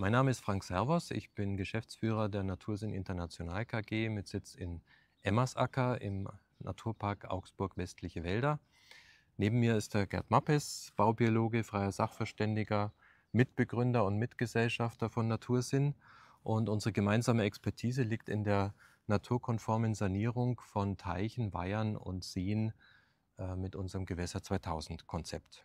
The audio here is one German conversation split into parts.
Mein Name ist Frank Servos, ich bin Geschäftsführer der Natursinn International KG mit Sitz in Emmersacker im Naturpark Augsburg Westliche Wälder. Neben mir ist der Gerd Mappes, Baubiologe, freier Sachverständiger, Mitbegründer und Mitgesellschafter von Natursinn. Und unsere gemeinsame Expertise liegt in der naturkonformen Sanierung von Teichen, Weihern und Seen äh, mit unserem Gewässer 2000 Konzept.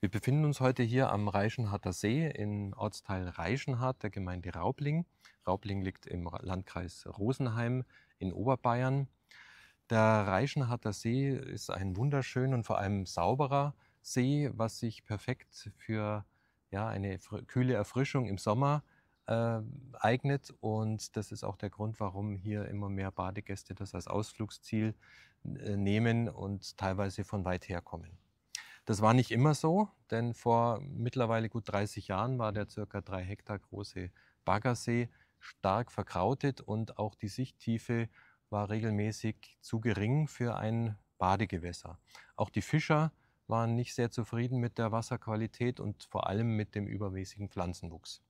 Wir befinden uns heute hier am Reichenharter See im Ortsteil Reichenhardt der Gemeinde Raubling. Raubling liegt im Landkreis Rosenheim in Oberbayern. Der Reichenharter See ist ein wunderschöner und vor allem sauberer See, was sich perfekt für ja, eine kühle Erfrischung im Sommer äh, eignet. Und das ist auch der Grund, warum hier immer mehr Badegäste das als Ausflugsziel äh, nehmen und teilweise von weit her kommen. Das war nicht immer so, denn vor mittlerweile gut 30 Jahren war der circa drei Hektar große Baggersee stark verkrautet und auch die Sichttiefe war regelmäßig zu gering für ein Badegewässer. Auch die Fischer waren nicht sehr zufrieden mit der Wasserqualität und vor allem mit dem übermäßigen Pflanzenwuchs.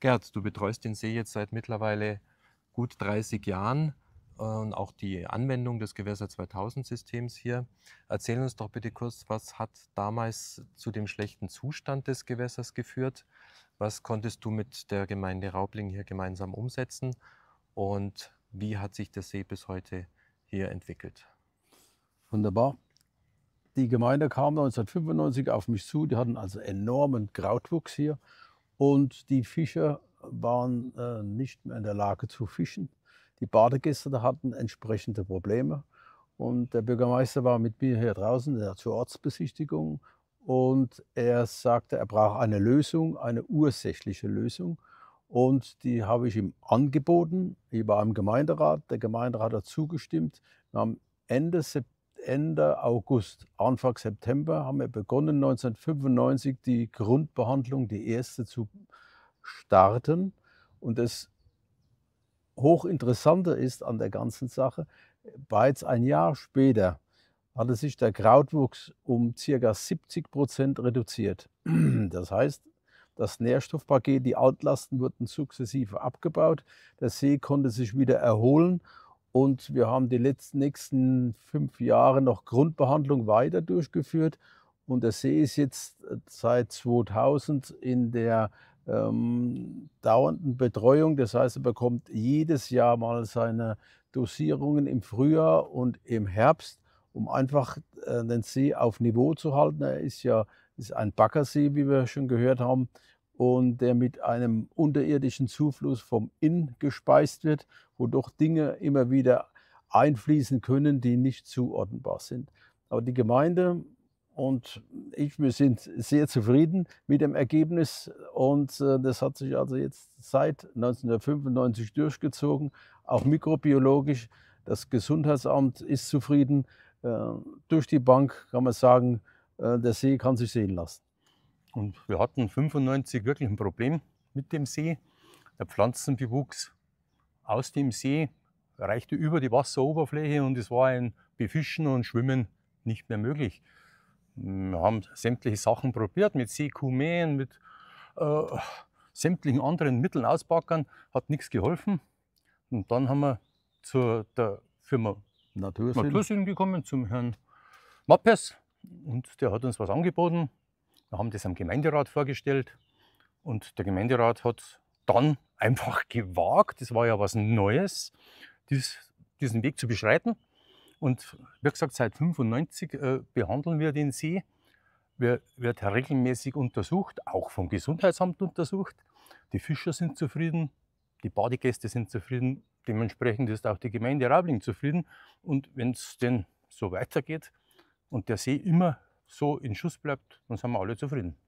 Gerd, du betreust den See jetzt seit mittlerweile gut 30 Jahren und auch die Anwendung des Gewässer 2000 Systems hier. Erzähl uns doch bitte kurz, was hat damals zu dem schlechten Zustand des Gewässers geführt? Was konntest du mit der Gemeinde Raubling hier gemeinsam umsetzen? Und wie hat sich der See bis heute hier entwickelt? Wunderbar. Die Gemeinde kam 1995 auf mich zu. Die hatten also enormen Krautwuchs hier und die Fischer waren äh, nicht mehr in der Lage zu fischen. Die Badegäste hatten entsprechende Probleme. Und der Bürgermeister war mit mir hier draußen der zur Ortsbesichtigung und er sagte, er braucht eine Lösung, eine ursächliche Lösung. Und die habe ich ihm angeboten. Ich war im Gemeinderat. Der Gemeinderat hat zugestimmt. Am Ende, Ende August, Anfang September haben wir begonnen, 1995 die Grundbehandlung, die erste zu starten. Und das hochinteressanter ist an der ganzen Sache, bereits ein Jahr später hatte sich der Krautwuchs um ca. 70 Prozent reduziert. Das heißt, das Nährstoffpaket, die Altlasten wurden sukzessive abgebaut, der See konnte sich wieder erholen und wir haben die letzten, nächsten fünf Jahre noch Grundbehandlung weiter durchgeführt und der See ist jetzt äh, seit 2000 in der ähm, dauernden Betreuung. Das heißt, er bekommt jedes Jahr mal seine Dosierungen im Frühjahr und im Herbst, um einfach äh, den See auf Niveau zu halten. Er ist ja ist ein Baggersee, wie wir schon gehört haben, und der mit einem unterirdischen Zufluss vom Inn gespeist wird, wodurch Dinge immer wieder einfließen können, die nicht zuordnenbar sind. Aber die Gemeinde und ich, wir sind sehr zufrieden mit dem Ergebnis und äh, das hat sich also jetzt seit 1995 durchgezogen, auch mikrobiologisch. Das Gesundheitsamt ist zufrieden. Äh, durch die Bank kann man sagen, äh, der See kann sich sehen lassen. Und wir hatten 1995 wirklich ein Problem mit dem See. Der Pflanzenbewuchs aus dem See reichte über die Wasseroberfläche und es war ein Befischen und Schwimmen nicht mehr möglich. Wir haben sämtliche Sachen probiert mit Seekumen, mit äh, sämtlichen anderen Mitteln ausbackern, hat nichts geholfen. Und dann haben wir zu der Firma Natursinn, Natursinn gekommen, zum Herrn Mappes. Und der hat uns was angeboten. Wir haben das am Gemeinderat vorgestellt. Und der Gemeinderat hat dann einfach gewagt, das war ja was Neues, dies, diesen Weg zu beschreiten. Und wie gesagt, seit 1995 äh, behandeln wir den See. Wir, wird regelmäßig untersucht, auch vom Gesundheitsamt untersucht. Die Fischer sind zufrieden, die Badegäste sind zufrieden, dementsprechend ist auch die Gemeinde Raubling zufrieden. Und wenn es denn so weitergeht und der See immer so in Schuss bleibt, dann sind wir alle zufrieden.